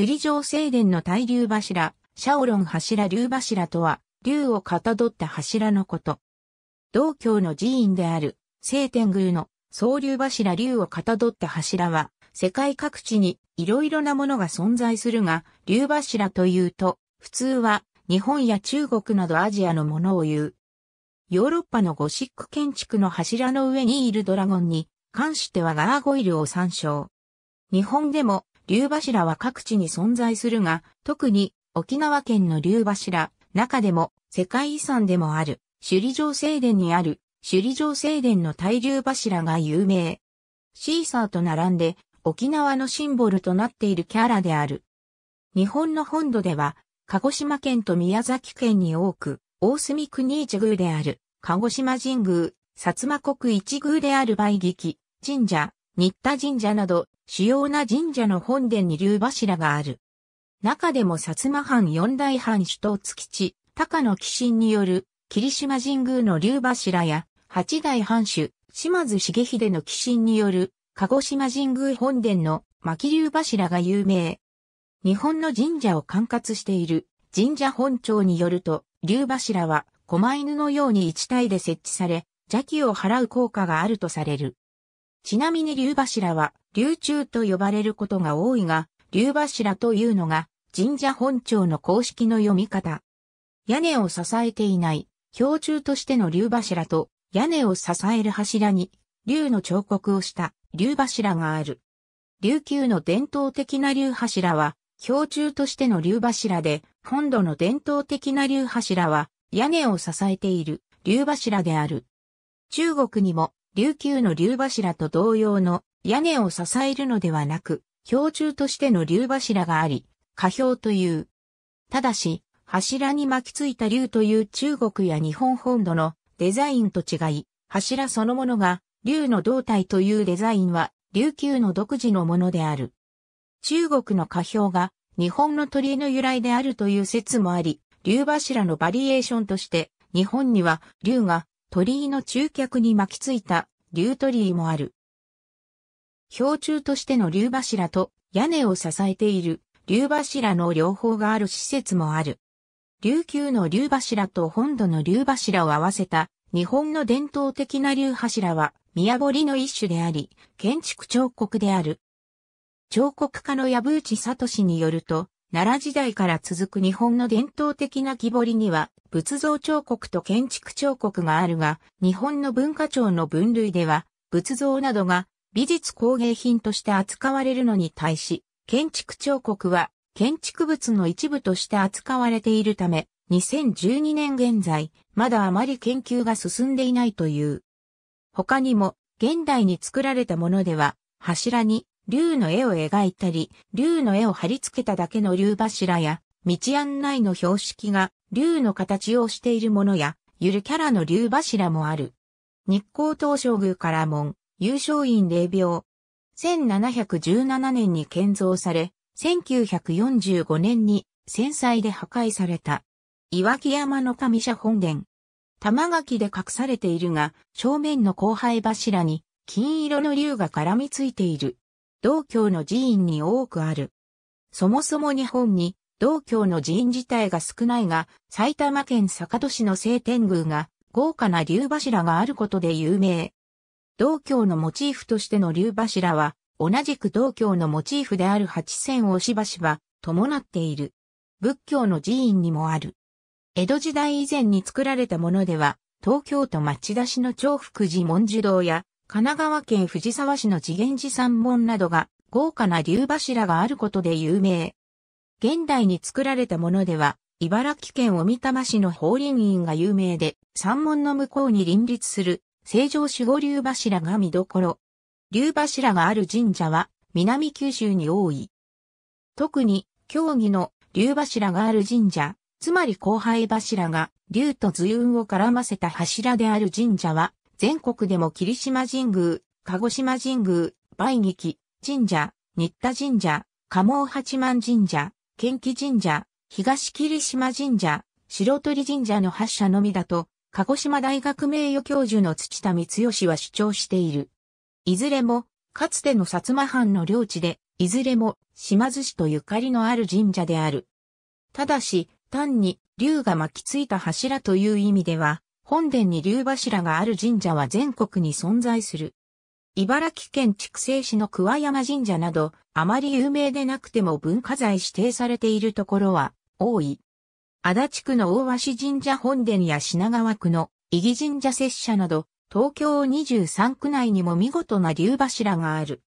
首里城正殿の対流柱、シャオロン柱流柱とは、竜をかたどった柱のこと。道教の寺院である、聖天宮の総竜柱竜をかたどった柱は、世界各地に色々なものが存在するが、竜柱というと、普通は日本や中国などアジアのものを言う。ヨーロッパのゴシック建築の柱の上にいるドラゴンに関してはガーゴイルを参照。日本でも竜柱は各地に存在するが、特に沖縄県の竜柱、中でも世界遺産でもある首里城正殿にある首里城正殿の大竜柱が有名。シーサーと並んで沖縄のシンボルとなっているキャラである。日本の本土では、鹿児島県と宮崎県に多く、大隅国一宮である、鹿児島神宮、薩摩国一宮である梅劇、神社、新田神社など、主要な神社の本殿に竜柱がある。中でも薩摩藩四大藩主と月地、高野紀信による、霧島神宮の竜柱や、八代藩主、島津重秀の紀信による、鹿児島神宮本殿の巻竜柱が有名。日本の神社を管轄している神社本庁によると、竜柱は狛犬のように一体で設置され、邪気を払う効果があるとされる。ちなみに竜柱は、竜柱と呼ばれることが多いが、竜柱というのが、神社本庁の公式の読み方。屋根を支えていない、標柱としての竜柱と、屋根を支える柱に、竜の彫刻をした竜柱がある。琉球の伝統的な竜柱は、標柱としての竜柱で、本土の伝統的な竜柱は、屋根を支えている竜柱である。中国にも琉球の竜柱と同様の屋根を支えるのではなく、標柱としての竜柱があり、火標という。ただし、柱に巻きついた竜という中国や日本本土のデザインと違い、柱そのものが竜の胴体というデザインは琉球の独自のものである。中国の火標が日本の鳥居の由来であるという説もあり、竜柱のバリエーションとして日本には竜が鳥居の中脚に巻きついた竜鳥居もある。標柱としての竜柱と屋根を支えている竜柱の両方がある施設もある。琉球の竜柱と本土の竜柱を合わせた日本の伝統的な竜柱は宮堀の一種であり、建築彫刻である。彫刻家の藪内聡によると、奈良時代から続く日本の伝統的な木彫りには、仏像彫刻と建築彫刻があるが、日本の文化庁の分類では、仏像などが美術工芸品として扱われるのに対し、建築彫刻は建築物の一部として扱われているため、2012年現在、まだあまり研究が進んでいないという。他にも、現代に作られたものでは、柱に竜の絵を描いたり、竜の絵を貼り付けただけの竜柱や、道案内の標識が竜の形をしているものや、ゆるキャラの竜柱もある。日光東照宮から門、優勝院霊廟。1717年に建造され、1945年に戦災で破壊された。岩木山の神社本殿。玉垣で隠されているが、正面の後輩柱に金色の竜が絡みついている。道教の寺院に多くある。そもそも日本に道教の寺院自体が少ないが、埼玉県坂戸市の聖天宮が豪華な竜柱があることで有名。道教のモチーフとしての竜柱は、同じく道教のモチーフである八千をしばしば伴っている。仏教の寺院にもある。江戸時代以前に作られたものでは、東京都町田市の長福寺文殊堂や神奈川県藤沢市の次元寺山門などが豪華な竜柱があることで有名。現代に作られたものでは、茨城県小美玉市の法輪院が有名で、山門の向こうに隣立する成城守護竜柱が見どころ。竜柱がある神社は南九州に多い。特に、競技の竜柱がある神社、つまり後輩柱が竜と図運を絡ませた柱である神社は全国でも霧島神宮、鹿児島神宮、梅劇、神社、新田神社、加茂八幡神社、県旗神社、東霧島神社、白鳥神社の発社のみだと、鹿児島大学名誉教授の土田光義は主張している。いずれも、かつての薩摩藩の領地で、いずれも島津市とゆかりのある神社である。ただし、単に竜が巻きついた柱という意味では、本殿に竜柱がある神社は全国に存在する。茨城県筑西市の桑山神社など、あまり有名でなくても文化財指定されているところは多い。足立区の大鷲神社本殿や品川区の伊義神社拙者など、東京23区内にも見事な竜柱がある。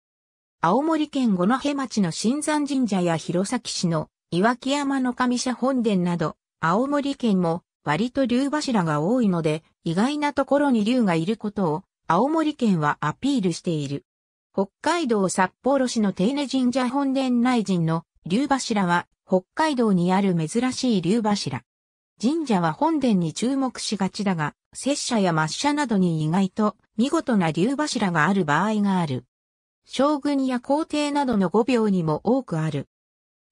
青森県五戸町の新山神社や弘前市の岩木山の神社本殿など、青森県も割と竜柱が多いので、意外なところに竜がいることを、青森県はアピールしている。北海道札幌市の丁根神社本殿内陣の竜柱は、北海道にある珍しい竜柱。神社は本殿に注目しがちだが、拙者や抹茶などに意外と見事な竜柱がある場合がある。将軍や皇帝などの御廟にも多くある。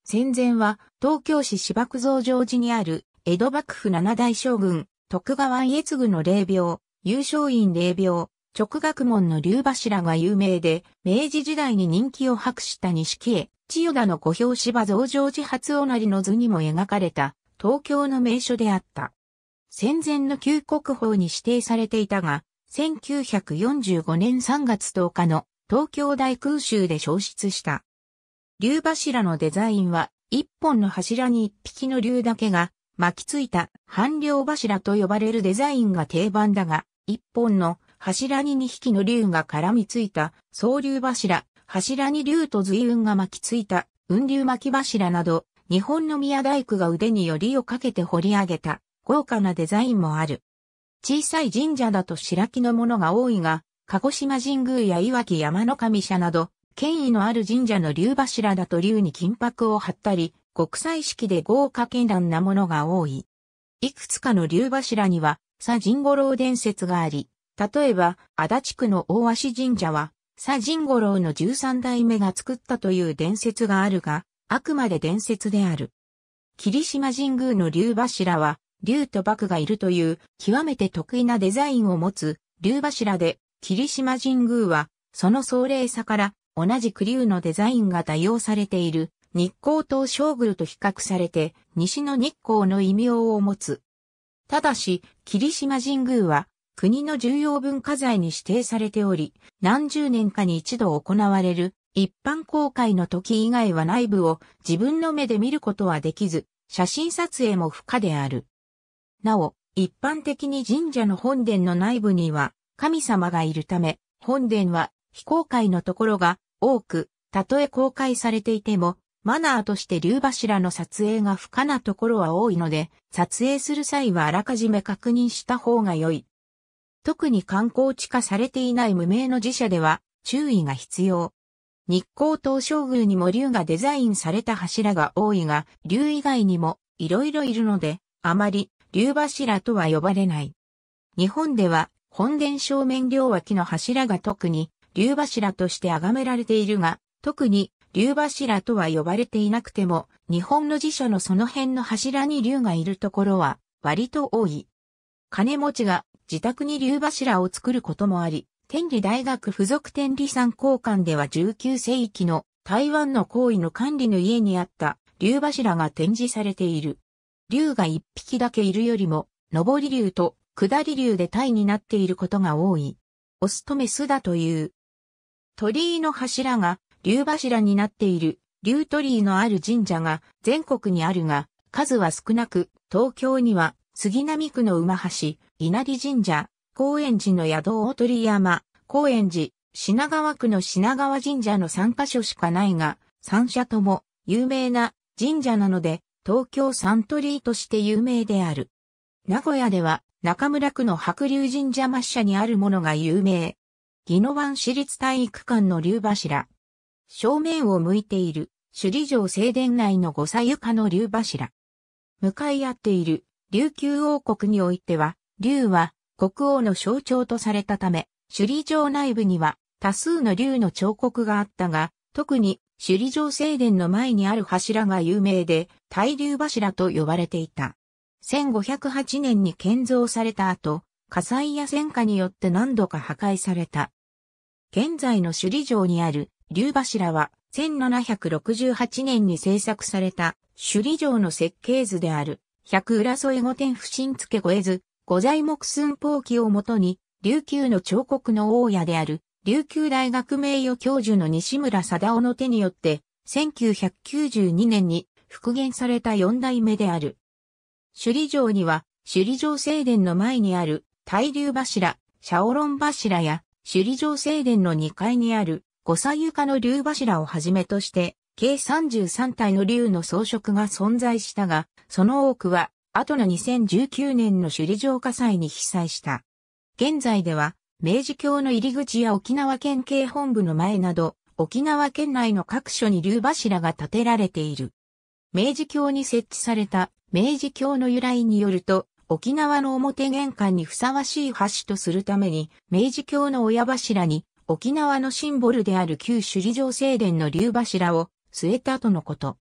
戦前は東京市芝区造城寺にある江戸幕府七代将軍、徳川家継の霊廟、優勝院霊廟、直学門の竜柱が有名で、明治時代に人気を博した錦絵、千代田の小表芝増上寺初おなりの図にも描かれた、東京の名所であった。戦前の旧国宝に指定されていたが、1945年3月10日の東京大空襲で消失した。竜柱のデザインは、一本の柱に一匹の竜だけが巻きついた半量柱と呼ばれるデザインが定番だが、一本の柱に2匹の竜が絡みついた総竜柱、柱に竜と随雲が巻きついた雲竜巻柱など、日本の宮大工が腕によりをかけて掘り上げた豪華なデザインもある。小さい神社だと白木のものが多いが、鹿児島神宮や岩木山の神社など、権威のある神社の竜柱だと竜に金箔を貼ったり、国際式で豪華絢爛なものが多い。いくつかの竜柱には、佐神五郎伝説があり、例えば、足立区の大足神社は、佐神五郎の13代目が作ったという伝説があるが、あくまで伝説である。霧島神宮の竜柱は、竜と幕がいるという極めて得意なデザインを持つ竜柱で、霧島神宮は、その壮麗さから同じく竜のデザインが多用されている日光東照宮と比較されて、西の日光の異名を持つ。ただし、霧島神宮は、国の重要文化財に指定されており、何十年かに一度行われる、一般公開の時以外は内部を自分の目で見ることはできず、写真撮影も不可である。なお、一般的に神社の本殿の内部には神様がいるため、本殿は非公開のところが多く、たとえ公開されていてもマナーとして竜柱の撮影が不可なところは多いので、撮影する際はあらかじめ確認した方が良い。特に観光地化されていない無名の寺社では注意が必要。日光東照宮にも竜がデザインされた柱が多いが、竜以外にも色々いるので、あまり竜柱とは呼ばれない。日本では本殿正面両脇の柱が特に竜柱として崇められているが、特に竜柱とは呼ばれていなくても、日本の辞書のその辺の柱に竜がいるところは割と多い。金持ちが自宅に竜柱を作ることもあり、天理大学附属天理参考換では19世紀の台湾の行為の管理の家にあった竜柱が展示されている。竜が一匹だけいるよりも、上り竜と下り竜で体になっていることが多い。オスとメスだという。鳥居の柱が竜柱になっている竜鳥居のある神社が全国にあるが、数は少なく、東京には杉並区の馬橋、稲荷神社、高円寺の宿大鳥山、高円寺、品川区の品川神社の3カ所しかないが、3社とも有名な神社なので、東京サントリーとして有名である。名古屋では中村区の白竜神社抹社にあるものが有名。宜野湾市立体育館の竜柱、正面を向いている首里城正殿内の五左床の竜柱。向かい合っている琉球王国においては、竜は国王の象徴とされたため、首里城内部には多数の竜の彫刻があったが、特に首里城正殿の前にある柱が有名で、大竜柱と呼ばれていた。1508年に建造された後、火災や戦火によって何度か破壊された。現在の首里城にある竜柱は1768年に制作された首里城の設計図である百浦添御天不信付越え図、五材木寸法記をもとに琉球の彫刻の大家である琉球大学名誉教授の西村貞夫の手によって1992年に復元された四代目である。首里城には首里城正殿の前にある大竜柱、シャオロン柱や首里城正殿の2階にある五歳床の竜柱をはじめとして、計33体の竜の装飾が存在したが、その多くは、後の2019年の首里城火災に被災した。現在では、明治教の入り口や沖縄県警本部の前など、沖縄県内の各所に竜柱が建てられている。明治教に設置された明治教の由来によると、沖縄の表玄関にふさわしい橋とするために、明治教の親柱に沖縄のシンボルである旧首里城正殿の竜柱を据えたとのこと。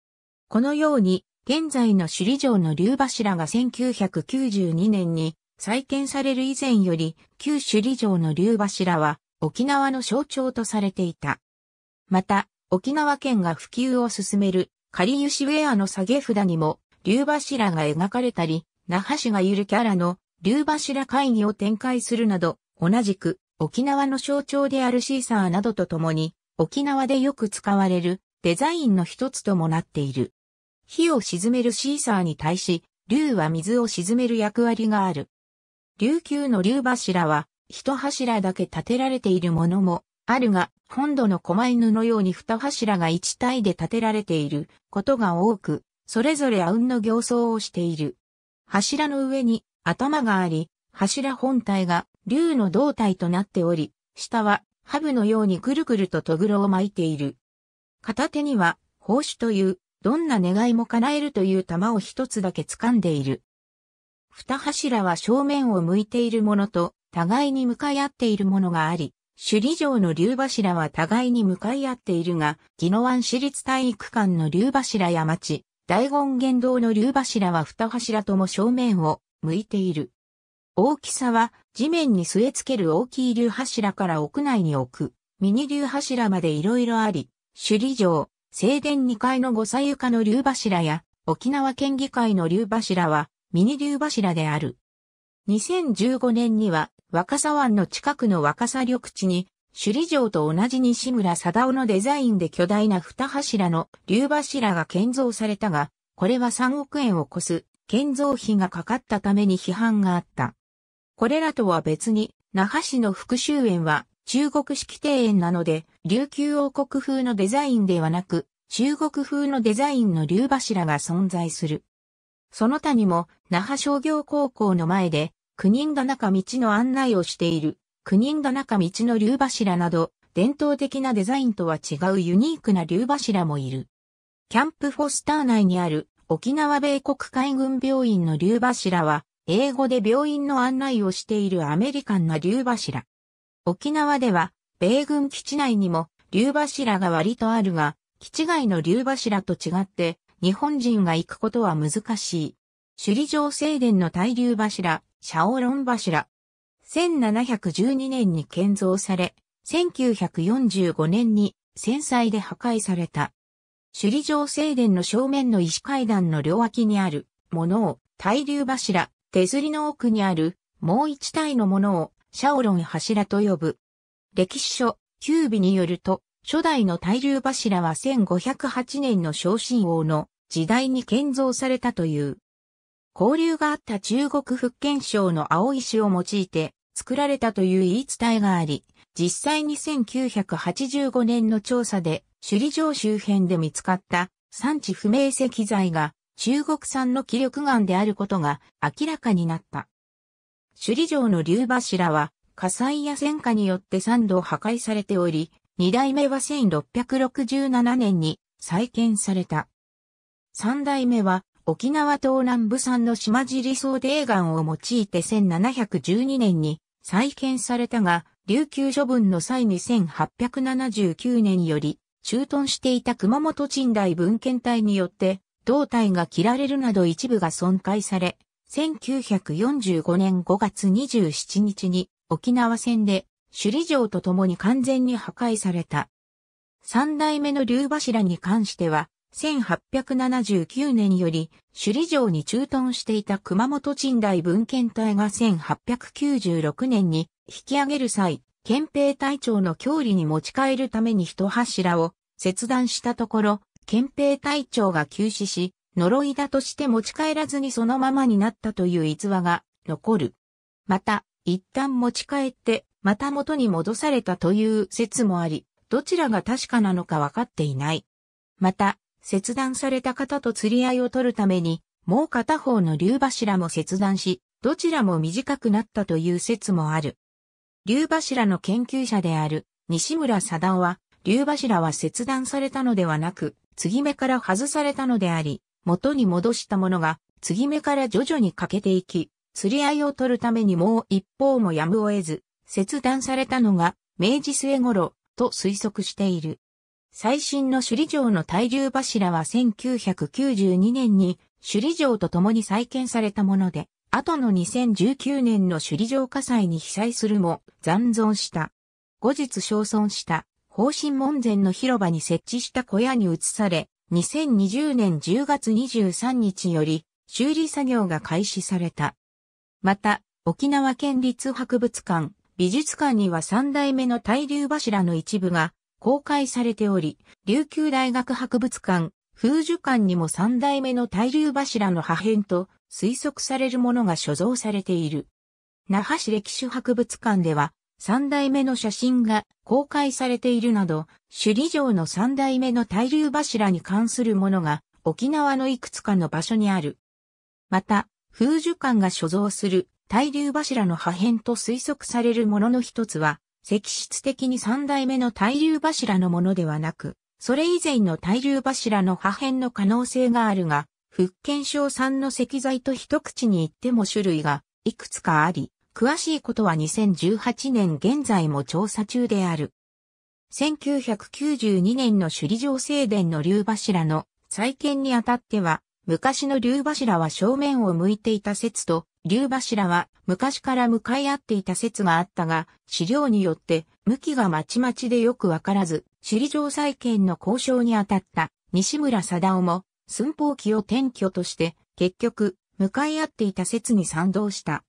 このように、現在の首里城の竜柱が1992年に再建される以前より、旧首里城の竜柱は沖縄の象徴とされていた。また、沖縄県が普及を進める、仮油脂ウェアの下げ札にも、竜柱が描かれたり、那覇市がゆるキャラの竜柱会議を展開するなど、同じく沖縄の象徴であるシーサーなどとともに、沖縄でよく使われるデザインの一つともなっている。火を沈めるシーサーに対し、竜は水を沈める役割がある。琉球の竜柱は、一柱だけ建てられているものもあるが、本土の狛犬のように二柱が一体で建てられていることが多く、それぞれあうんの形相をしている。柱の上に頭があり、柱本体が竜の胴体となっており、下はハブのようにくるくるとトグロを巻いている。片手には、宝珠という、どんな願いも叶えるという玉を一つだけ掴んでいる。二柱は正面を向いているものと、互いに向かい合っているものがあり、首里城の竜柱は互いに向かい合っているが、宜野湾市立体育館の竜柱や町、大権現堂の竜柱は二柱とも正面を向いている。大きさは地面に据え付ける大きい流柱から屋内に置く、ミニ流柱まで色々あり、首里城、正殿2階の五左床の流柱や、沖縄県議会の流柱は、ミニ流柱である。2015年には、若狭湾の近くの若狭緑地に、首里城と同じ西村貞夫のデザインで巨大な二柱の竜柱が建造されたが、これは3億円を超す建造費がかかったために批判があった。これらとは別に、那覇市の復讐園は中国式庭園なので、琉球王国風のデザインではなく、中国風のデザインの竜柱が存在する。その他にも、那覇商業高校の前で、九人田中道の案内をしている、九人田中道の竜柱など、伝統的なデザインとは違うユニークな竜柱もいる。キャンプフォスター内にある沖縄米国海軍病院の竜柱は英語で病院の案内をしているアメリカンな竜柱。沖縄では、米軍基地内にも竜柱が割とあるが、基地外の竜柱と違って、日本人が行くことは難しい。首里城正殿の大竜柱、シャオロン柱。1712年に建造され、1945年に戦災で破壊された。首里城正殿の正面の石階段の両脇にあるものを大竜柱、手すりの奥にあるもう一体のものをシャオロン柱と呼ぶ。歴史書、九尾によると、初代の大流柱は1508年の昇進王の時代に建造されたという。交流があった中国福建省の青石を用いて作られたという言い伝えがあり、実際に1985年の調査で首里城周辺で見つかった産地不明石材が中国産の気力岩であることが明らかになった。首里城の竜柱は火災や戦火によって3度破壊されており、2代目は1667年に再建された。3代目は沖縄東南部産の島尻総泥岩を用いて1712年に再建されたが、琉球処分の際に1879年より駐屯していた熊本鎮代文献体によって胴体が切られるなど一部が損壊され、1945年5月27日に沖縄戦で首里城と共に完全に破壊された。三代目の竜柱に関しては、1879年より首里城に駐屯していた熊本鎮大文献隊が1896年に引き上げる際、憲兵隊長の郷里に持ち帰るために一柱を切断したところ、憲兵隊長が急死し、呪いだとして持ち帰らずにそのままになったという逸話が残る。また、一旦持ち帰って、また元に戻されたという説もあり、どちらが確かなのか分かっていない。また、切断された方と釣り合いを取るために、もう片方の竜柱も切断し、どちらも短くなったという説もある。竜柱の研究者である西村貞夫は、竜柱は切断されたのではなく、継ぎ目から外されたのであり、元に戻したものが、継ぎ目から徐々に欠けていき、釣り合いを取るためにもう一方もやむを得ず、切断されたのが、明治末頃、と推測している。最新の首里城の大流柱は1992年に首里城と共に再建されたもので、後の2019年の首里城火災に被災するも残存した。後日焼損した方針門前の広場に設置した小屋に移され、2020年10月23日より修理作業が開始された。また、沖縄県立博物館、美術館には3代目の大流柱の一部が公開されており、琉球大学博物館、風樹館にも3代目の大流柱の破片と推測されるものが所蔵されている。那覇市歴史博物館では三代目の写真が公開されているなど、首里城の三代目の大流柱に関するものが沖縄のいくつかの場所にある。また、風樹館が所蔵する大流柱の破片と推測されるものの一つは、石質的に三代目の大流柱のものではなく、それ以前の大流柱の破片の可能性があるが、福建省産の石材と一口に言っても種類がいくつかあり、詳しいことは2018年現在も調査中である。1992年の首里城正殿の竜柱の再建にあたっては、昔の竜柱は正面を向いていた説と、竜柱は昔から向かい合っていた説があったが、資料によって向きがまちまちでよくわからず、首里城再建の交渉にあたった西村貞夫も寸法記を転居として、結局、向かい合っていた説に賛同した。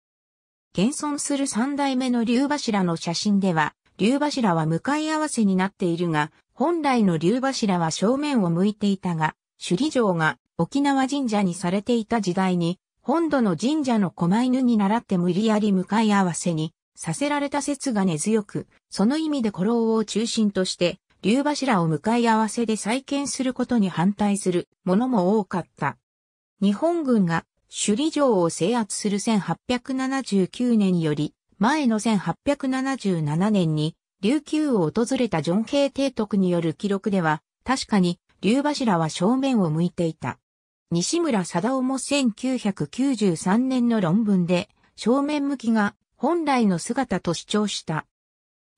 現存する三代目の竜柱の写真では、竜柱は向かい合わせになっているが、本来の竜柱は正面を向いていたが、首里城が沖縄神社にされていた時代に、本土の神社の狛犬に倣って無理やり向かい合わせにさせられた説が根強く、その意味で古老を中心として、竜柱を向かい合わせで再建することに反対するものも多かった。日本軍が首里城を制圧する1879年より、前の1877年に、琉球を訪れたジョン・ケイ提督による記録では、確かに、竜柱は正面を向いていた。西村貞夫も1993年の論文で、正面向きが本来の姿と主張した。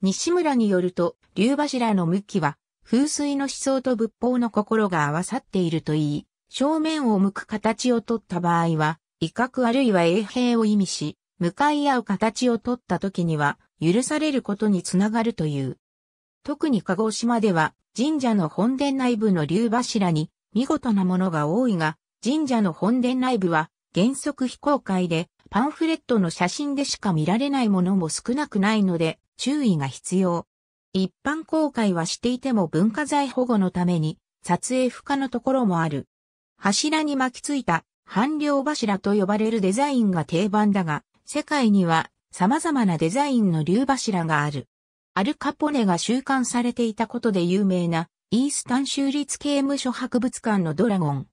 西村によると、竜柱の向きは、風水の思想と仏法の心が合わさっているといい、正面を向く形をとった場合は、威嚇あるいは衛兵を意味し、向かい合う形をとった時には、許されることにつながるという。特に鹿児島では、神社の本殿内部の竜柱に、見事なものが多いが、神社の本殿内部は、原則非公開で、パンフレットの写真でしか見られないものも少なくないので、注意が必要。一般公開はしていても文化財保護のために、撮影不可のところもある。柱に巻きついた半量柱と呼ばれるデザインが定番だが、世界には様々なデザインの竜柱がある。アルカポネが収監されていたことで有名なイースタン州立刑務所博物館のドラゴン。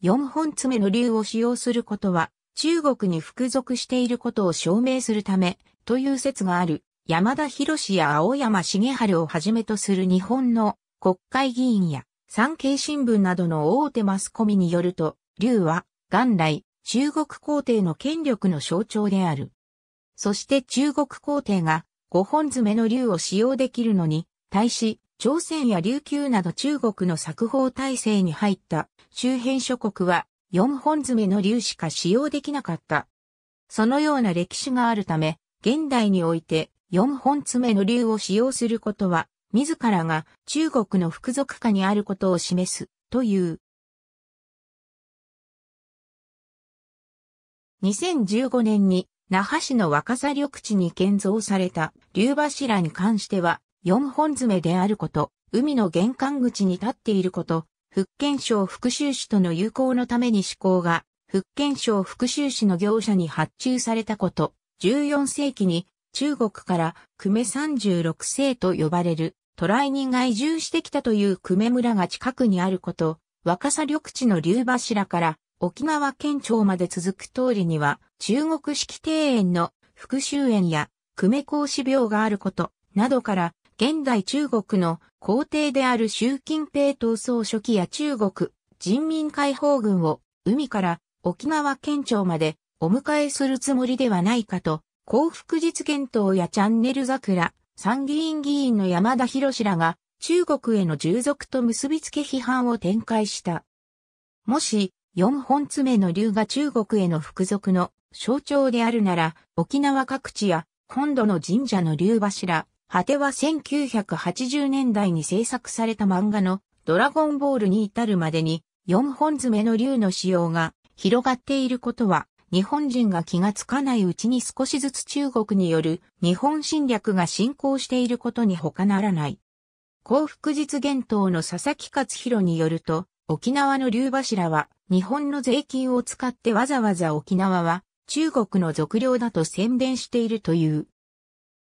四本爪の竜を使用することは中国に服属していることを証明するためという説がある山田博士や青山茂春をはじめとする日本の国会議員や産経新聞などの大手マスコミによると、竜は元来中国皇帝の権力の象徴である。そして中国皇帝が5本爪の竜を使用できるのに、対し、朝鮮や琉球など中国の作法体制に入った周辺諸国は4本爪の竜しか使用できなかった。そのような歴史があるため、現代において4本爪の竜を使用することは自らが中国の服属下にあることを示す、という。2015年に那覇市の若狭緑地に建造された竜柱に関しては、4本爪であること、海の玄関口に立っていること、福建省福州市との友好のために施行が、福建省福州市の業者に発注されたこと、14世紀に中国から久米36世と呼ばれる渡来人が移住してきたという久米村が近くにあること、若狭緑地の竜柱から沖縄県庁まで続く通りには中国式庭園の復讐園や久米孔子廟があることなどから現代中国の皇帝である習近平党総書記や中国人民解放軍を海から沖縄県庁までお迎えするつもりではないかと幸福実現党やチャンネル桜参議院議員の山田博士らが中国への従属と結びつけ批判を展開した。もし、4本爪の竜が中国への服属の象徴であるなら、沖縄各地や本土の神社の竜柱、果ては1980年代に制作された漫画のドラゴンボールに至るまでに4本爪の竜の使用が広がっていることは日本人が気がつかないうちに少しずつ中国による日本侵略が進行していることに他ならない。幸福実現党の佐々木勝弘によると、沖縄の竜柱は日本の税金を使ってわざわざ沖縄は中国の属領だと宣伝しているという。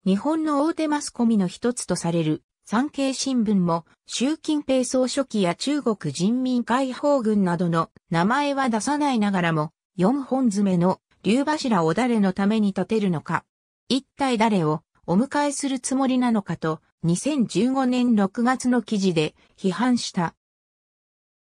日本の大手マスコミの一つとされる産経新聞も習近平総書記や中国人民解放軍などの名前は出さないながらも四本爪の竜柱を誰のために建てるのか、一体誰をお迎えするつもりなのかと、2015年6月の記事で批判した。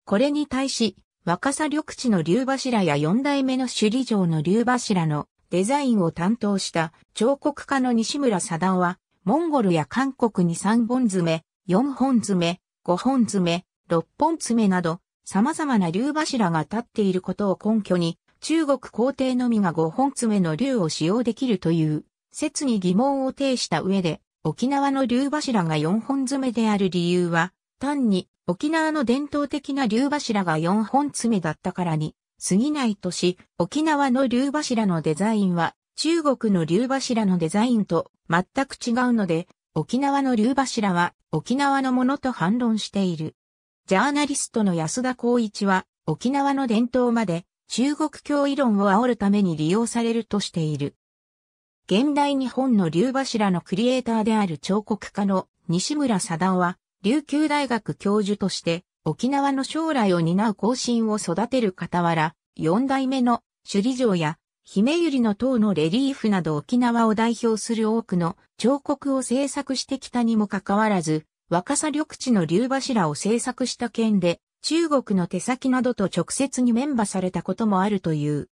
これに対し、若狭緑地の竜柱や四代目の首里城の竜柱のデザインを担当した彫刻家の西村貞夫は、モンゴルや韓国に3本爪、4本爪、5本爪、6本爪など、様々な竜柱が立っていることを根拠に、中国皇帝のみが5本爪の竜を使用できるという説に疑問を呈した上で、沖縄の竜柱が4本爪である理由は、単に沖縄の伝統的な竜柱が4本爪だったからに、過ぎないとし、沖縄の竜柱のデザインは中国の竜柱のデザインと全く違うので、沖縄の竜柱は沖縄のものと反論している。ジャーナリストの安田光一は沖縄の伝統まで中国教理論を煽るために利用されるとしている。現代日本の竜柱のクリエイターである彫刻家の西村貞夫は、琉球大学教授として、沖縄の将来を担う後進を育てる傍ら、四代目の首里城や姫百合の塔のレリーフなど沖縄を代表する多くの彫刻を制作してきたにもかかわらず、若狭緑地の竜柱を制作した件で中国の手先などと直接にメンバーされたこともあるという。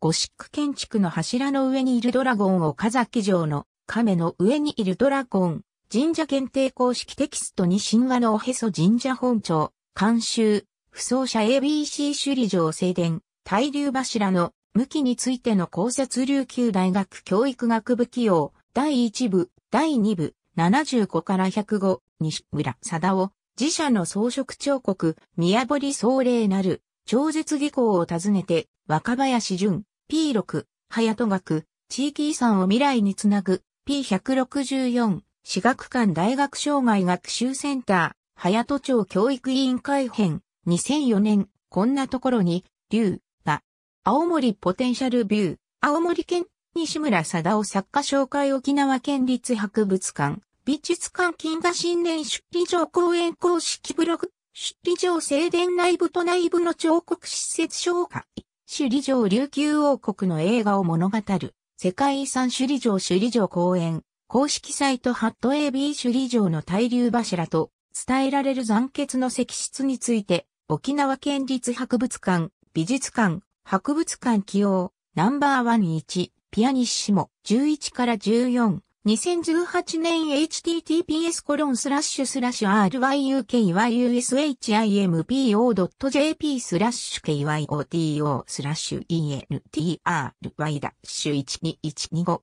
ゴシック建築の柱の上にいるドラゴンを岡崎城の亀の上にいるドラゴン、神社検定公式テキストに神話のおへそ神社本庁、監修、不走者 ABC 首里城正殿、大流柱の向きについての考察琉球大学教育学部起用、第1部、第2部、75から105、西村貞夫、自社の装飾彫刻、宮堀総麗なる、超絶技巧を訪ねて、若林淳、P6、隼人学、地域遺産を未来につなぐ、P164、私学館大学障害学習センター、隼人町教育委員会編、2004年、こんなところに、竜、が、青森ポテンシャルビュー、青森県、西村貞夫作家紹介沖縄県立博物館、美術館金河新年出理場公園公式ブログ、出理場正殿内部と内部の彫刻施設紹介、首里城琉球王国の映画を物語る、世界遺産首里城首里城公園、公式サイトハット AB 首里城の大流柱と伝えられる残血の石室について、沖縄県立博物館、美術館、博物館起用、ナンバーワン1、ピアニッシモ、11から14。2018年 https コロンスラッシュスラッシュ ryukyushimpo.jp スラッシュ kyoto スラッシュ entry-121254.html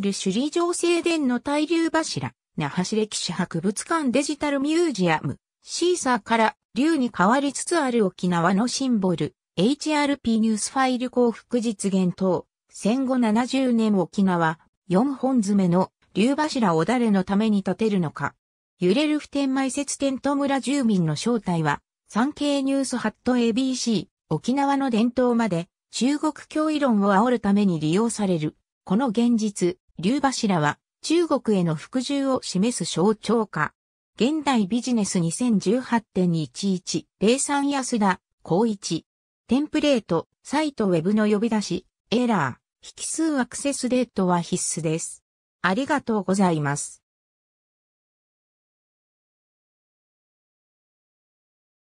首里城正殿の対流柱、那覇市歴史博物館デジタルミュージアム、シーサーから竜に変わりつつある沖縄のシンボル、HRP ニュースファイル幸福実現等。戦後70年沖縄、4本詰めの竜柱を誰のために建てるのか。揺れる普天埋設テント村住民の正体は、産経ニュースハット ABC、沖縄の伝統まで、中国脅威論を煽るために利用される。この現実、竜柱は、中国への服従を示す象徴化。現代ビジネス2018.11、03安田、高一。テンプレート、サイトウェブの呼び出し、エラー。引数アクセスレートは必須です。ありがとうございます。